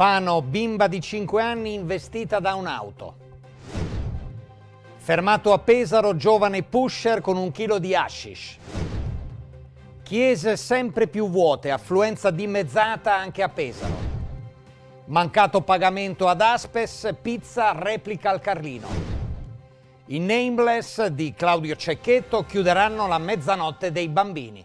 Fano, bimba di 5 anni investita da un'auto. Fermato a Pesaro, giovane pusher con un chilo di hashish. Chiese sempre più vuote, affluenza dimezzata anche a Pesaro. Mancato pagamento ad Aspes, pizza replica al Carlino. I Nameless di Claudio Cecchetto chiuderanno la mezzanotte dei bambini.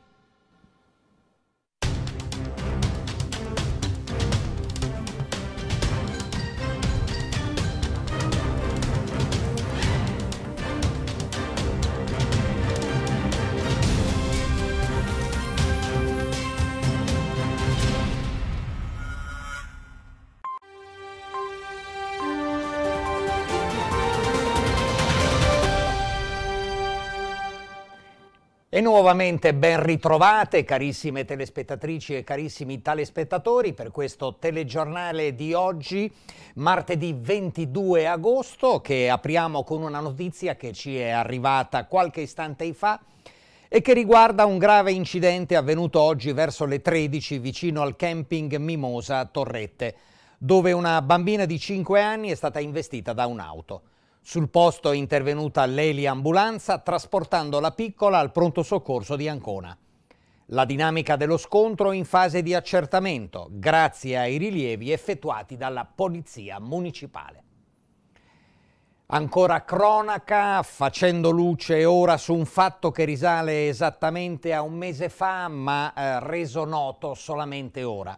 E nuovamente ben ritrovate carissime telespettatrici e carissimi telespettatori per questo telegiornale di oggi, martedì 22 agosto, che apriamo con una notizia che ci è arrivata qualche istante fa e che riguarda un grave incidente avvenuto oggi verso le 13 vicino al camping Mimosa Torrette, dove una bambina di 5 anni è stata investita da un'auto. Sul posto è intervenuta l'Eli Ambulanza trasportando la piccola al pronto soccorso di Ancona. La dinamica dello scontro è in fase di accertamento grazie ai rilievi effettuati dalla Polizia Municipale. Ancora cronaca, facendo luce ora su un fatto che risale esattamente a un mese fa ma eh, reso noto solamente ora.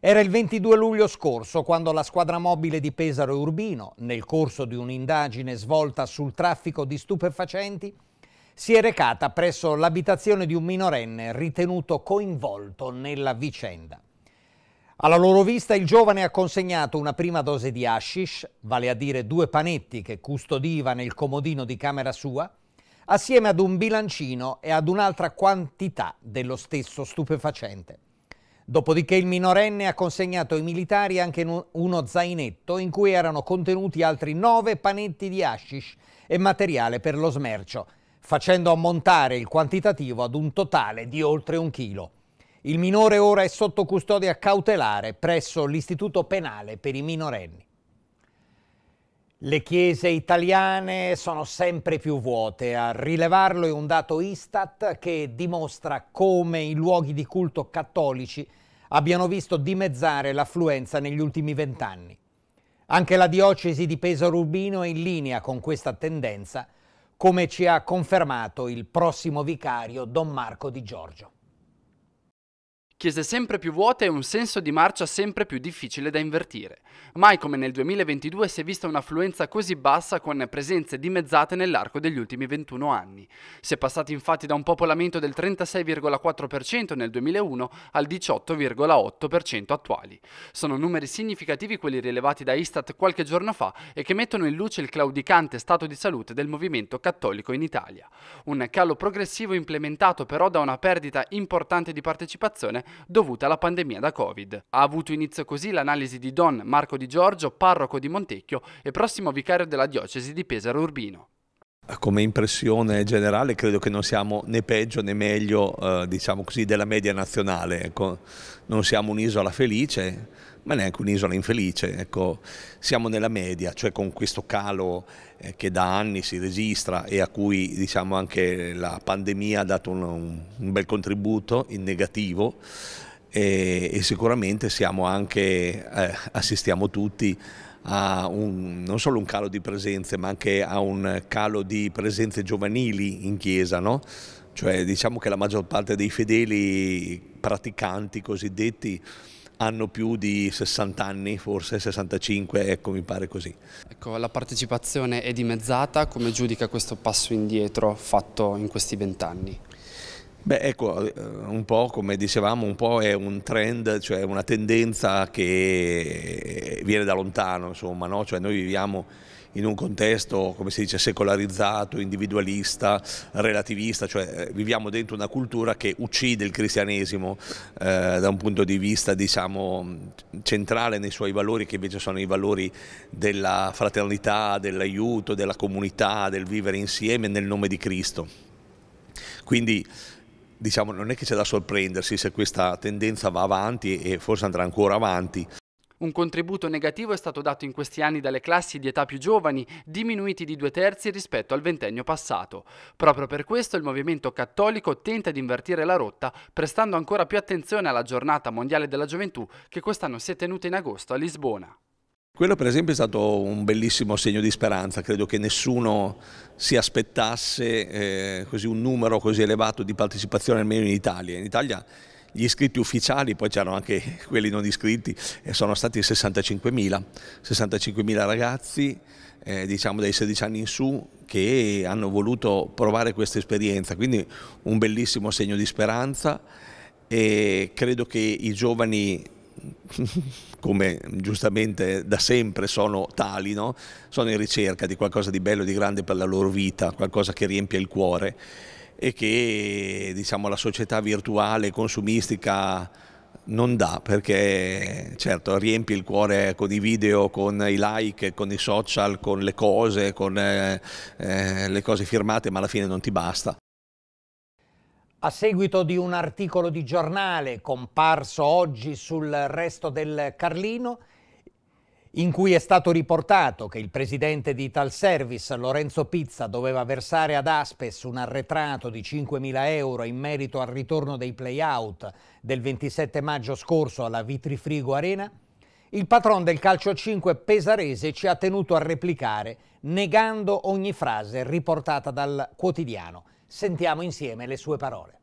Era il 22 luglio scorso quando la squadra mobile di Pesaro e Urbino, nel corso di un'indagine svolta sul traffico di stupefacenti, si è recata presso l'abitazione di un minorenne ritenuto coinvolto nella vicenda. Alla loro vista il giovane ha consegnato una prima dose di hashish, vale a dire due panetti che custodiva nel comodino di camera sua, assieme ad un bilancino e ad un'altra quantità dello stesso stupefacente. Dopodiché il minorenne ha consegnato ai militari anche uno zainetto in cui erano contenuti altri nove panetti di hashish e materiale per lo smercio, facendo ammontare il quantitativo ad un totale di oltre un chilo. Il minore ora è sotto custodia cautelare presso l'Istituto Penale per i minorenni. Le chiese italiane sono sempre più vuote, a rilevarlo è un dato Istat che dimostra come i luoghi di culto cattolici abbiano visto dimezzare l'affluenza negli ultimi vent'anni. Anche la diocesi di Pesaro Urbino è in linea con questa tendenza, come ci ha confermato il prossimo vicario Don Marco Di Giorgio chiese sempre più vuote e un senso di marcia sempre più difficile da invertire. Mai come nel 2022 si è vista un'affluenza così bassa con presenze dimezzate nell'arco degli ultimi 21 anni. Si è passati infatti da un popolamento del 36,4% nel 2001 al 18,8% attuali. Sono numeri significativi quelli rilevati da Istat qualche giorno fa e che mettono in luce il claudicante stato di salute del movimento cattolico in Italia. Un calo progressivo implementato però da una perdita importante di partecipazione dovuta alla pandemia da Covid. Ha avuto inizio così l'analisi di Don Marco Di Giorgio, parroco di Montecchio e prossimo vicario della diocesi di Pesaro Urbino come impressione generale credo che non siamo né peggio né meglio eh, diciamo così, della media nazionale, ecco. non siamo un'isola felice ma neanche un'isola infelice, ecco. siamo nella media, cioè con questo calo eh, che da anni si registra e a cui diciamo, anche la pandemia ha dato un, un bel contributo in negativo e, e sicuramente anche, eh, assistiamo tutti a un, non solo un calo di presenze ma anche a un calo di presenze giovanili in chiesa. No? Cioè, diciamo che la maggior parte dei fedeli praticanti cosiddetti hanno più di 60 anni, forse 65, ecco mi pare così. Ecco, la partecipazione è dimezzata, come giudica questo passo indietro fatto in questi vent'anni? Beh ecco, eh, un po' come dicevamo, un po' è un trend, cioè una tendenza che viene da lontano, insomma, no? cioè noi viviamo in un contesto, come si dice, secolarizzato, individualista, relativista, cioè eh, viviamo dentro una cultura che uccide il cristianesimo eh, da un punto di vista diciamo, centrale nei suoi valori che invece sono i valori della fraternità, dell'aiuto, della comunità, del vivere insieme nel nome di Cristo. Quindi diciamo, non è che c'è da sorprendersi se questa tendenza va avanti e forse andrà ancora avanti. Un contributo negativo è stato dato in questi anni dalle classi di età più giovani, diminuiti di due terzi rispetto al ventennio passato. Proprio per questo il movimento cattolico tenta di invertire la rotta, prestando ancora più attenzione alla giornata mondiale della gioventù che quest'anno si è tenuta in agosto a Lisbona. Quello per esempio è stato un bellissimo segno di speranza, credo che nessuno si aspettasse eh, un numero così elevato di partecipazione almeno in Italia. In Italia gli iscritti ufficiali, poi c'erano anche quelli non iscritti, e eh, sono stati 65.000, 65.000 ragazzi eh, diciamo dai 16 anni in su che hanno voluto provare questa esperienza, quindi un bellissimo segno di speranza e credo che i giovani come giustamente da sempre sono tali, no? sono in ricerca di qualcosa di bello, di grande per la loro vita, qualcosa che riempie il cuore e che diciamo, la società virtuale consumistica non dà perché certo riempi il cuore con i video, con i like, con i social, con le cose, con eh, eh, le cose firmate ma alla fine non ti basta. A seguito di un articolo di giornale comparso oggi sul resto del Carlino, in cui è stato riportato che il presidente di Tal Service, Lorenzo Pizza, doveva versare ad Aspes un arretrato di 5.000 euro in merito al ritorno dei playout del 27 maggio scorso alla Vitrifrigo Arena, il patron del calcio 5 pesarese ci ha tenuto a replicare negando ogni frase riportata dal quotidiano. Sentiamo insieme le sue parole.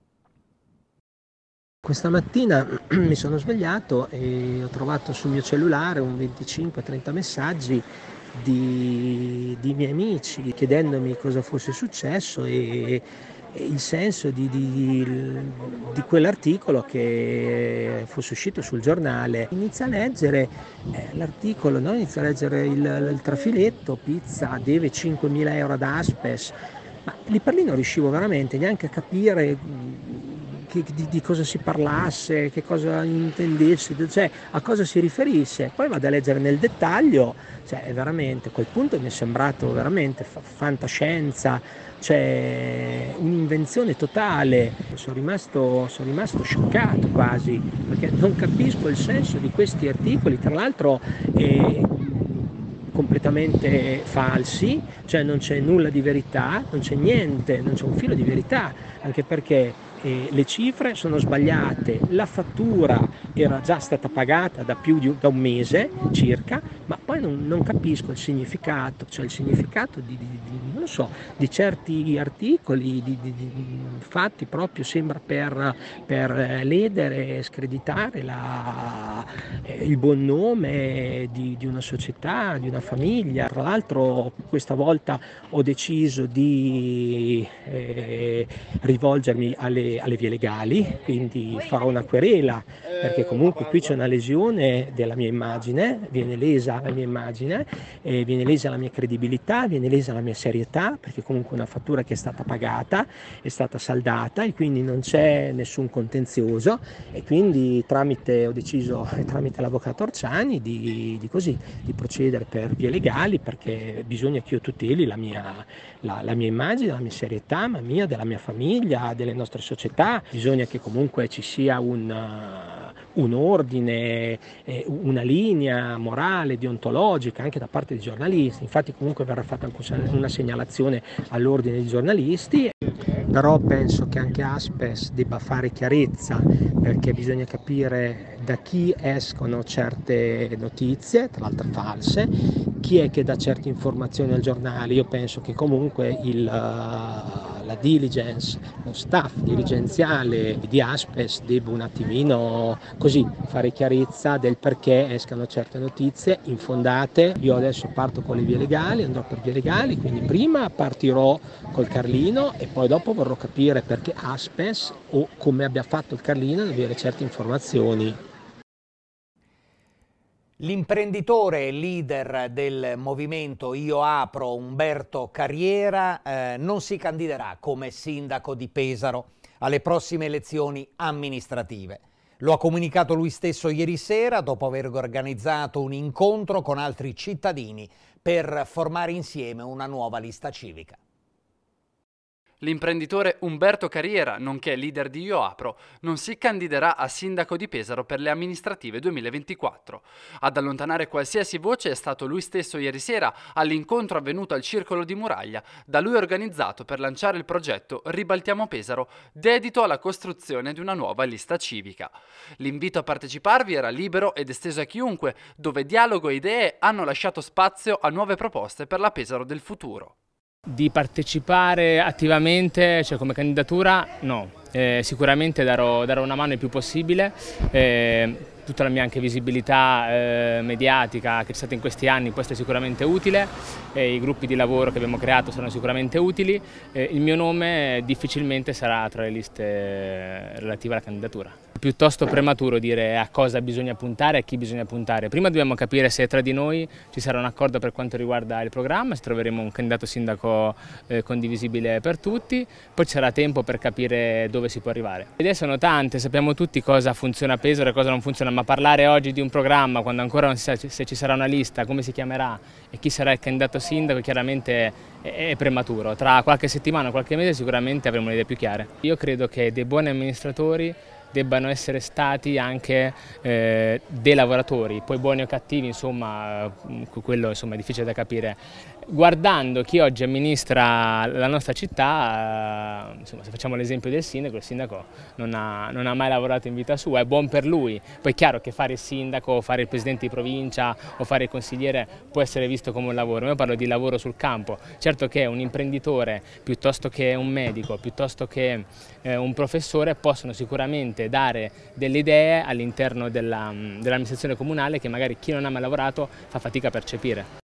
Questa mattina mi sono svegliato e ho trovato sul mio cellulare un 25-30 messaggi di, di, miei amici chiedendomi cosa fosse successo e, e il senso di, di, di, quell'articolo che fosse uscito sul giornale. Inizia a leggere eh, l'articolo, no? inizia a leggere il, il trafiletto, pizza, deve 5.000 euro ad Aspes, ma lì per lì non riuscivo veramente neanche a capire che, di, di, cosa si parlasse, che cosa intendesse, cioè a cosa si riferisse. Poi vado a leggere nel dettaglio, cioè veramente, a quel punto mi è sembrato veramente fantascienza, cioè un'invenzione totale. Sono rimasto, sono rimasto scioccato quasi, perché non capisco il senso di questi articoli, tra l'altro... Eh, completamente falsi, cioè non c'è nulla di verità, non c'è niente, non c'è un filo di verità, anche perché eh, le cifre sono sbagliate, la fattura era già stata pagata da più di un, da un mese circa, ma poi non, non, capisco il significato, cioè il significato di, di, di, so, di certi articoli fatti proprio sembra per, per ledere, screditare la, eh, il buon nome di, una società, di una famiglia. Tra l'altro questa volta ho deciso di eh, rivolgermi alle alle, vie legali, quindi farò una querela, perché comunque qui c'è una lesione della mia immagine, viene lesa la mia immagine, eh, viene lesa la mia credibilità, viene lesa la mia serietà, perché comunque è una fattura che è stata pagata, è stata saldata e quindi non c'è nessun contenzioso e quindi tramite, ho deciso tramite l'avvocato Orciani di, di, così, di procedere per vie legali perché bisogna che io tuteli la mia, la, la mia immagine, la mia serietà, ma mia, della mia famiglia, delle nostre società società, bisogna che comunque ci sia un, eh, un ordine, eh, una linea morale, deontologica anche da parte dei giornalisti, infatti comunque verrà fatta una segnalazione all'ordine dei giornalisti però penso che anche Aspes debba fare chiarezza perché bisogna capire da chi escono certe notizie, tra l'altro false, chi è che dà certe informazioni al giornale. Io penso che comunque il, eh, la diligence, lo staff dirigenziale di Aspes debba un attimino così fare chiarezza del perché escano certe notizie infondate. Io adesso parto con le vie legali, andrò per vie legali, quindi prima partirò col Carlino e poi dopo vorrò capire perché Aspes o come abbia fatto il Carlino ad avere certe informazioni L'imprenditore e leader del movimento Io Apro, Umberto Carriera, eh, non si candiderà come sindaco di Pesaro alle prossime elezioni amministrative. Lo ha comunicato lui stesso ieri sera dopo aver organizzato un incontro con altri cittadini per formare insieme una nuova lista civica. L'imprenditore Umberto Carriera, nonché leader di IOAPRO, non si candiderà a sindaco di Pesaro per le amministrative 2024. Ad allontanare qualsiasi voce è stato lui stesso ieri sera all'incontro avvenuto al Circolo di Muraglia, da lui organizzato per lanciare il progetto Ribaltiamo Pesaro, dedito alla costruzione di una nuova lista civica. L'invito a parteciparvi era libero ed esteso a chiunque, dove dialogo e idee hanno lasciato spazio a nuove proposte per la Pesaro del futuro. Di partecipare attivamente, cioè come candidatura, no. Eh, sicuramente darò, darò, una mano il più possibile. Eh, tutta la mia anche visibilità eh, mediatica che c'è stata in questi anni, questo è sicuramente utile, eh, i gruppi di lavoro che abbiamo creato saranno sicuramente utili, eh, il mio nome difficilmente sarà tra le liste eh, relative alla candidatura. È piuttosto prematuro dire a cosa bisogna puntare e a chi bisogna puntare. Prima dobbiamo capire se tra di noi ci sarà un accordo per quanto riguarda il programma, se troveremo un candidato sindaco eh, condivisibile per tutti, poi ci sarà tempo per capire dove si può arrivare. Le idee sono tante, sappiamo tutti cosa funziona a Pesaro e cosa non funziona a programma, parlare oggi di un programma quando ancora non si sa se ci sarà una lista, come si chiamerà e chi sarà il candidato sindaco chiaramente è prematuro. Tra qualche settimana, o qualche mese sicuramente avremo le idee più chiare. Io credo che dei buoni amministratori debbano essere stati anche eh, dei lavoratori, poi buoni o cattivi, insomma, eh, quello insomma, è difficile da capire guardando chi oggi amministra la nostra città, eh, insomma, se facciamo l'esempio del sindaco, il sindaco non ha, non ha, mai lavorato in vita sua, è buon per lui, poi è chiaro che fare il sindaco, fare il presidente di provincia o fare il consigliere può essere visto come un lavoro, io parlo di lavoro sul campo, certo che un imprenditore piuttosto che un medico, piuttosto che eh, un professore possono sicuramente dare delle idee all'interno mm, dell'amministrazione dell comunale che magari chi non ha mai lavorato fa fatica a percepire.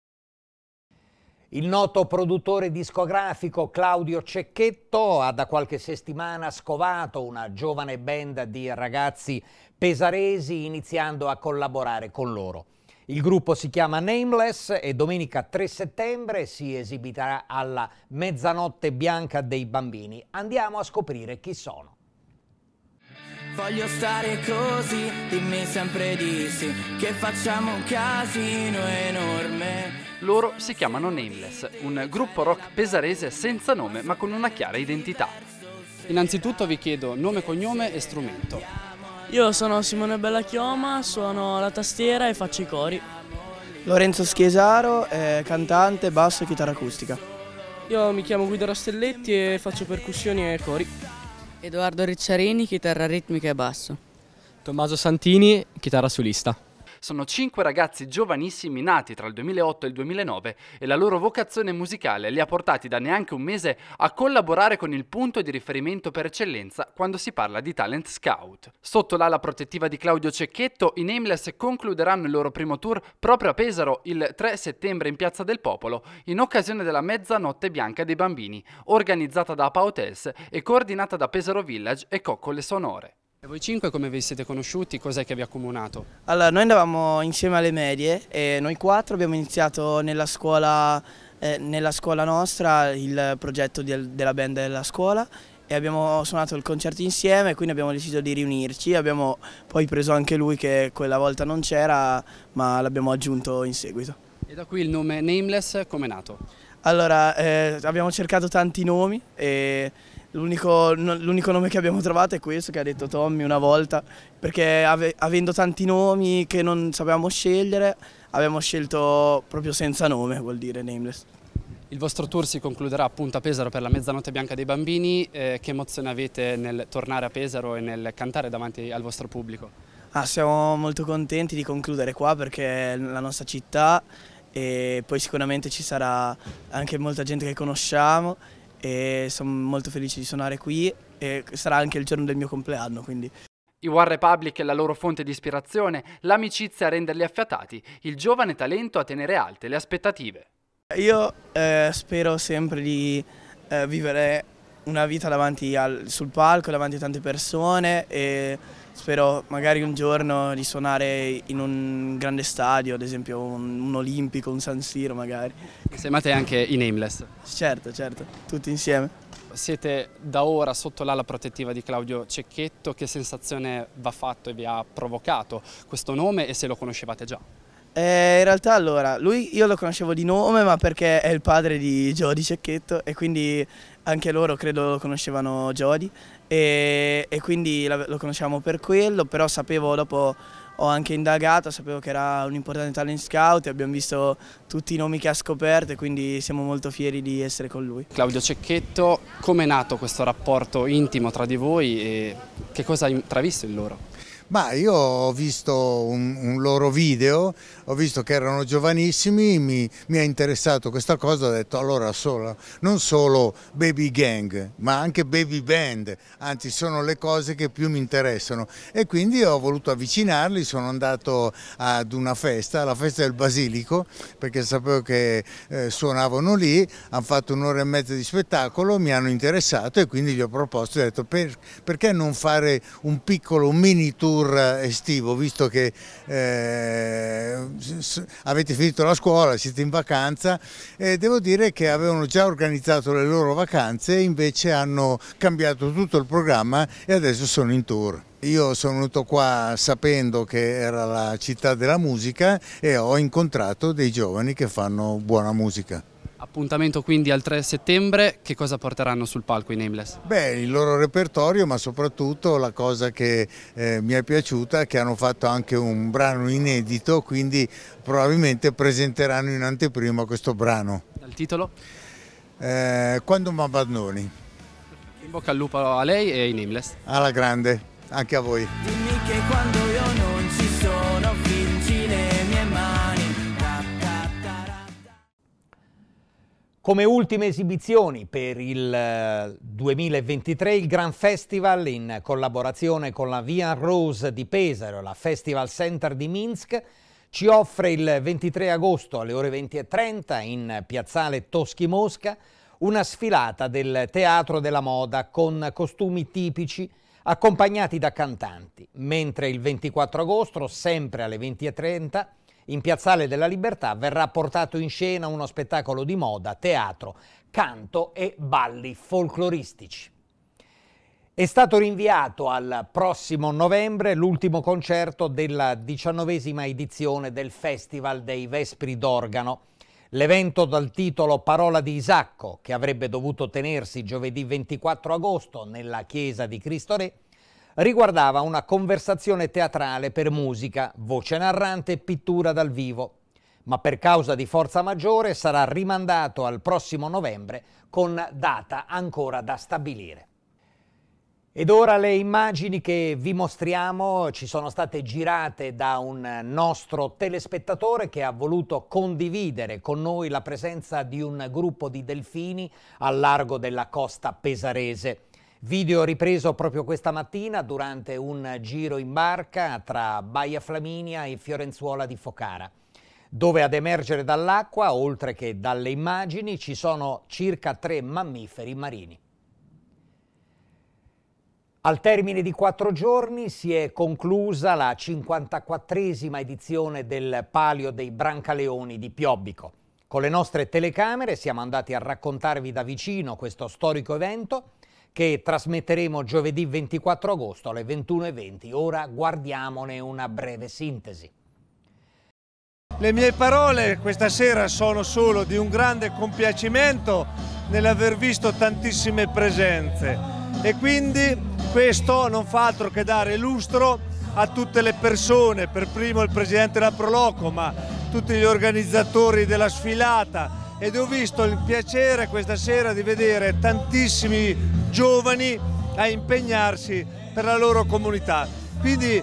Il noto produttore discografico Claudio Cecchetto ha da qualche settimana scovato una giovane band di ragazzi pesaresi iniziando a collaborare con loro. Il gruppo si chiama Nameless e domenica 3 settembre si esibirà alla Mezzanotte Bianca dei Bambini. Andiamo a scoprire chi sono. Voglio stare così, dimmi sempre di sì, che facciamo un casino enorme. Loro si chiamano Nameless, un gruppo rock pesarese senza nome ma con una chiara identità. Innanzitutto vi chiedo nome, cognome e strumento. Io sono Simone Bellachioma, suono la tastiera e faccio i cori. Lorenzo Schiesaro, eh, cantante, basso e chitarra acustica. Io mi chiamo Guido Rastelletti e faccio percussioni e cori. Edoardo Ricciarini, chitarra ritmica e basso. Tommaso Santini, chitarra solista sono cinque ragazzi giovanissimi nati tra il 2008 e il 2009 e la loro vocazione musicale li ha portati da neanche un mese a collaborare con il punto di riferimento per eccellenza quando si parla di talent scout. Sotto l'ala protettiva di Claudio Cecchetto, i Nameless concluderanno il loro primo tour proprio a Pesaro il 3 settembre in Piazza del Popolo in occasione della Mezzanotte Bianca dei Bambini, organizzata da Hotels e coordinata da Pesaro Village e Coccole Sonore. E voi cinque come vi siete conosciuti? Cos'è che vi ha accomunato? Allora, noi andavamo insieme alle medie e noi quattro abbiamo iniziato nella scuola, eh, nella scuola nostra il progetto del, della band della scuola e abbiamo suonato il concerto insieme quindi abbiamo deciso di riunirci, abbiamo poi preso anche lui che quella volta non c'era ma l'abbiamo aggiunto in seguito. E da qui il nome Nameless come è nato? Allora, eh, abbiamo cercato tanti nomi e L'unico, l'unico, nome che abbiamo trovato è questo che ha detto Tommy una volta, perché ave, avendo tanti nomi che non sapevamo scegliere, abbiamo scelto proprio senza nome, vuol dire Nameless. Il vostro tour si concluderà appunto a Pesaro per la mezzanotte bianca dei bambini, eh, che emozione avete nel tornare a Pesaro e nel cantare davanti al vostro pubblico? Ah, siamo molto contenti di concludere qua perché è la nostra città e poi sicuramente ci sarà anche molta gente che conosciamo e sono molto felice di suonare qui e sarà anche il giorno del mio compleanno quindi. I War Republic è la loro fonte di ispirazione, l'amicizia a renderli affiatati, il giovane talento a tenere alte le aspettative. Io eh, spero sempre di eh, vivere una vita davanti al, sul palco, davanti a tante persone e Spero magari un giorno di suonare in un grande stadio, ad esempio un, un Olimpico, un San Siro magari. Insieme a te anche i Nameless. Certo, certo, tutti insieme. Siete da ora sotto l'ala protettiva di Claudio Cecchetto, che sensazione va fatto e vi ha provocato questo nome e se lo conoscevate già? Eh, in realtà allora, lui io lo conoscevo di nome ma perché è il padre di Jody Cecchetto e quindi anche loro credo conoscevano Jody e, e quindi lo conoscevamo per quello, però sapevo dopo ho anche indagato, sapevo che era un importante talent scout e abbiamo visto tutti i nomi che ha scoperto e quindi siamo molto fieri di essere con lui. Claudio Cecchetto, come è nato questo rapporto intimo tra di voi e che cosa ha intravisto in loro? Ma io ho visto un, un loro video, ho visto che erano giovanissimi, mi, mi ha interessato questa cosa, ho detto allora solo, non solo baby gang, ma anche baby band, anzi sono le cose che più mi interessano e quindi ho voluto avvicinarli, sono andato ad una festa, alla festa del Basilico, perché sapevo che eh, suonavano lì, hanno fatto un'ora e mezza di spettacolo, mi hanno interessato e quindi gli ho proposto, ho detto per, perché non fare un piccolo mini tour tour estivo, visto che eh, avete finito la scuola, siete in vacanza, eh, devo dire che avevano già organizzato le loro vacanze, invece hanno cambiato tutto il programma e adesso sono in tour. Io sono venuto qua sapendo che era la città della musica e ho incontrato dei giovani che fanno buona musica. Appuntamento quindi al 3 settembre, che cosa porteranno sul palco i Nameless? Beh, il loro repertorio, ma soprattutto la cosa che eh, mi è piaciuta è che hanno fatto anche un brano inedito, quindi probabilmente presenteranno in anteprima questo brano. Dal titolo? Eh, Quando mi abbandoni. In bocca al lupo a lei e ai Nameless. Alla grande, anche a voi. Dimmi che quando io non Come ultime esibizioni per il 2023 eh, il Gran Festival in collaborazione con la Via Rose di Pesaro e la Festival Center di Minsk ci offre il 23 agosto alle ore 20.30 in piazzale Toschi Mosca una sfilata del teatro della moda con costumi tipici accompagnati da cantanti, mentre il 24 agosto sempre alle 20.30 in Piazzale della Libertà verrà portato in scena uno spettacolo di moda, teatro, canto e balli folcloristici. È stato rinviato al prossimo novembre l'ultimo concerto della diciannovesima edizione del Festival dei Vespri d'Organo. L'evento dal titolo Parola di Isacco, che avrebbe dovuto tenersi giovedì 24 agosto nella chiesa di Cristo Re, riguardava una conversazione teatrale per musica, voce narrante e pittura dal vivo, ma per causa di forza maggiore sarà rimandato al prossimo novembre con data ancora da stabilire. Ed ora le immagini che vi mostriamo ci sono state girate da un nostro telespettatore che ha voluto condividere con noi la presenza di un gruppo di delfini al largo della costa pesarese. Video ripreso proprio questa mattina durante un giro in barca tra Baia Flaminia e Fiorenzuola di Focara, dove ad emergere dall'acqua, oltre che dalle immagini, ci sono circa tre mammiferi marini. Al termine di quattro giorni si è conclusa la 54esima edizione del Palio dei Brancaleoni di Piobbico. Con le nostre telecamere siamo andati a raccontarvi da vicino questo storico evento che trasmetteremo giovedì 24 agosto alle 21.20. Ora guardiamone una breve sintesi. Le mie parole questa sera sono solo di un grande compiacimento nell'aver visto tantissime presenze e quindi questo non fa altro che dare lustro a tutte le persone, per primo il presidente della Proloco, ma tutti gli organizzatori della sfilata ed ho visto il piacere questa sera di vedere tantissimi giovani a impegnarsi per la loro comunità. Quindi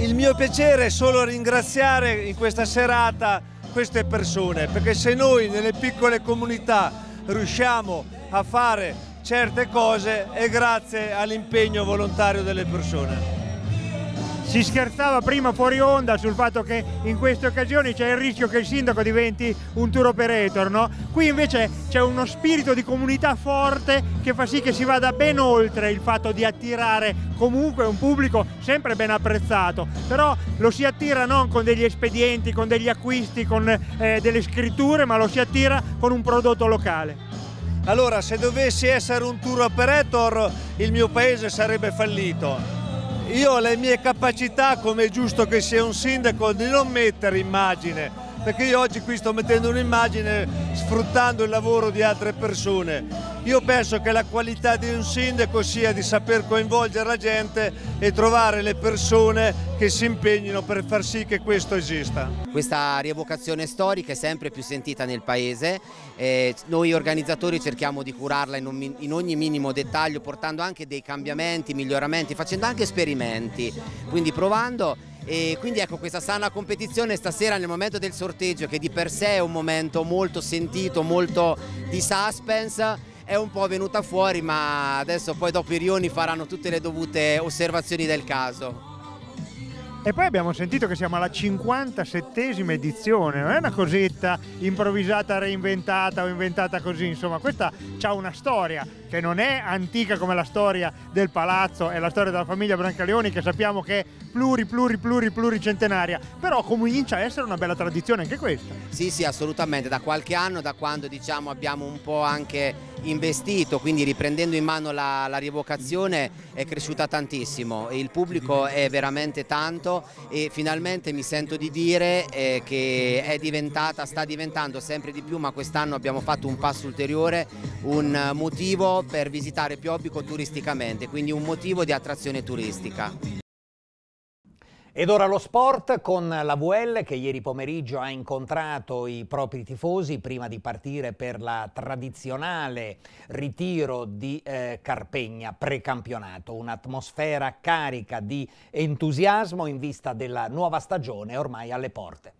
il mio piacere è solo ringraziare in questa serata queste persone, perché se noi nelle piccole comunità riusciamo a fare certe cose è grazie all'impegno volontario delle persone. Si scherzava prima fuori onda sul fatto che in queste occasioni c'è il rischio che il sindaco diventi un tour operator, no? Qui invece c'è uno spirito di comunità forte che fa sì che si vada ben oltre il fatto di attirare comunque un pubblico sempre ben apprezzato, però lo si attira non con degli espedienti, con degli acquisti, con eh, delle scritture, ma lo si attira con un prodotto locale. Allora, se dovessi essere un tour operator, il mio paese sarebbe fallito io ho le mie capacità, come è giusto che sia un sindaco, di non mettere immagine, perché io oggi qui sto mettendo un'immagine sfruttando il lavoro di altre persone io penso che la qualità di un sindaco sia di saper coinvolgere la gente e trovare le persone che si impegnino per far sì che questo esista. Questa rievocazione storica è sempre più sentita nel paese, eh, noi organizzatori cerchiamo di curarla in, un, in ogni minimo dettaglio portando anche dei cambiamenti, miglioramenti, facendo anche esperimenti, quindi provando e quindi ecco questa sana competizione stasera nel momento del sorteggio che di per sé è un momento molto sentito, molto di suspense è un po' venuta fuori, ma adesso poi dopo i rioni faranno tutte le dovute osservazioni del caso. E poi abbiamo sentito che siamo alla 57esima edizione, non è una cosetta improvvisata, reinventata o inventata così, insomma, questa ha una storia che non è antica come la storia del palazzo e la storia della famiglia Brancaleoni che sappiamo che è pluri pluri pluri pluricentenaria, però comincia a essere una bella tradizione anche questa. Sì, sì, assolutamente, da qualche anno, da quando diciamo abbiamo un po' anche investito, quindi riprendendo in mano la, la rivocazione è cresciuta tantissimo, il pubblico è veramente tanto e finalmente mi sento di dire eh, che è diventata, sta diventando sempre di più, ma quest'anno abbiamo fatto un passo ulteriore, un motivo per visitare Piobbico turisticamente, quindi un motivo di attrazione turistica. Ed ora lo sport con la VL che ieri pomeriggio ha incontrato i propri tifosi prima di partire per la tradizionale ritiro di eh, Carpegna precampionato. Un'atmosfera carica di entusiasmo in vista della nuova stagione ormai alle porte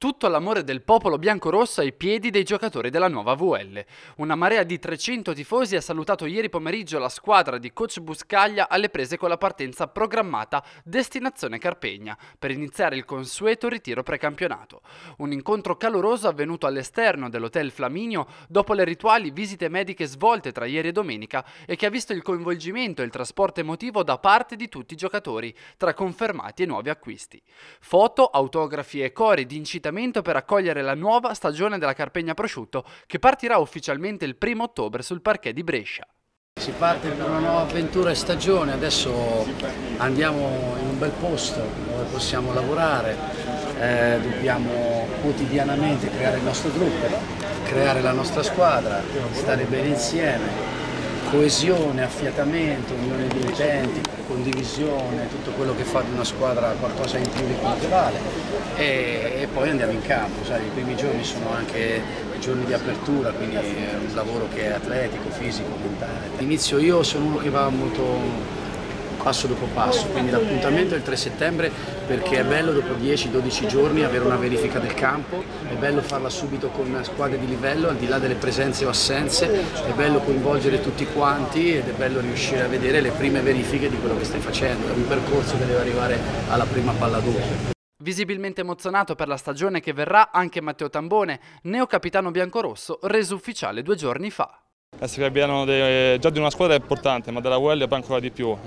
tutto l'amore del popolo biancorosso ai piedi dei giocatori della nuova VL. Una marea di 300 tifosi ha salutato ieri pomeriggio la squadra di coach Buscaglia alle prese con la partenza programmata destinazione Carpegna per iniziare il consueto ritiro precampionato. Un incontro caloroso avvenuto all'esterno dell'hotel Flaminio dopo le rituali visite mediche svolte tra ieri e domenica e che ha visto il coinvolgimento e il trasporto emotivo da parte di tutti i giocatori, tra confermati e nuovi acquisti. Foto, autografi e cori di incitamento appuntamento per accogliere la nuova stagione della Carpegna Prosciutto che partirà ufficialmente il primo ottobre sul parquet di Brescia. Si parte per una nuova avventura e stagione, adesso andiamo in un bel posto dove possiamo lavorare, eh, dobbiamo quotidianamente creare il nostro gruppo, creare la nostra squadra, stare bene insieme, coesione, affiatamento, unione di intenti, condivisione, tutto quello che fa di una squadra qualcosa in più di culturale e, e poi andiamo in campo, sai, i primi giorni sono anche giorni di apertura, quindi è un lavoro che è atletico, fisico, mentale. Inizio io sono uno che va molto passo dopo passo, quindi l'appuntamento è il 3 settembre perché è bello dopo 10-12 giorni avere una verifica del campo, è bello farla subito con squadre di livello, al di là delle presenze o assenze, è bello coinvolgere tutti quanti ed è bello riuscire a vedere le prime verifiche di quello che stai facendo, è un percorso che deve arrivare alla prima palla d'oro. Visibilmente emozionato per la stagione che verrà anche Matteo Tambone, neo capitano biancorosso, reso ufficiale due giorni fa. Essere capitano già di una squadra è importante, ma della UL poi ancora di più. È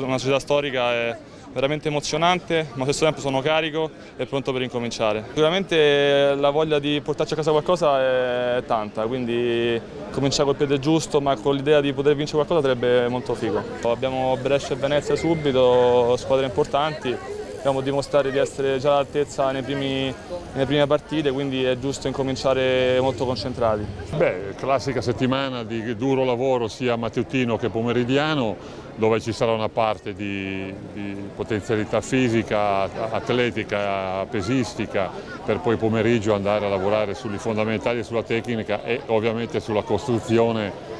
una società storica è veramente emozionante, ma allo stesso tempo sono carico e pronto per incominciare. Sicuramente la voglia di portarci a casa qualcosa è tanta, quindi cominciare col piede giusto, ma con l'idea di poter vincere qualcosa sarebbe molto figo. Abbiamo Brescia e Venezia subito, squadre importanti, dobbiamo dimostrare di essere già all'altezza nei primi nelle prime partite, quindi è giusto incominciare molto concentrati. Beh, classica settimana di duro lavoro sia mattutino che pomeridiano, dove ci sarà una parte di, di potenzialità fisica, atletica, pesistica, per poi pomeriggio andare a lavorare sugli fondamentali e sulla tecnica e ovviamente sulla costruzione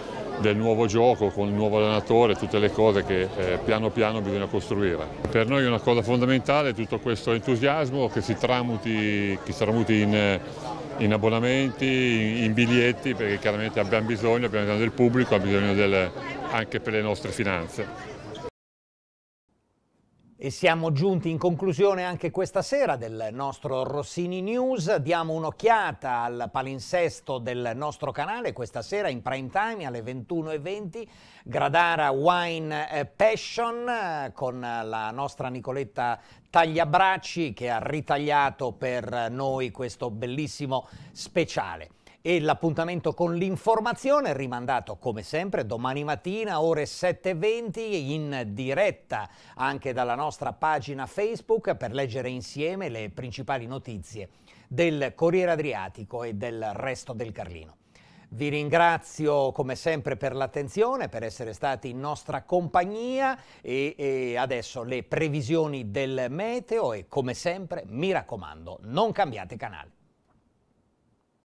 del nuovo gioco con il nuovo allenatore, tutte le cose che eh, piano piano bisogna costruire. Per noi è una cosa fondamentale tutto questo entusiasmo che si tramuti, che si tramuti in, eh, in, abbonamenti, in, in, biglietti, perché chiaramente abbiamo bisogno, abbiamo bisogno del pubblico, abbiamo bisogno del, anche per le nostre finanze. E siamo giunti in conclusione anche questa sera del nostro Rossini News. Diamo un'occhiata al palinsesto del nostro canale questa sera in prime time alle 21.20. Gradara Wine eh, Passion eh, con la nostra Nicoletta Tagliabracci che ha ritagliato per noi questo bellissimo speciale e l'appuntamento con l'informazione rimandato come sempre domani mattina ore 7.20 in diretta anche dalla nostra pagina Facebook per leggere insieme le principali notizie del Corriere Adriatico e del resto del Carlino. Vi ringrazio come sempre per l'attenzione, per essere stati in nostra compagnia e, e, adesso le previsioni del meteo e come sempre mi raccomando non cambiate canale.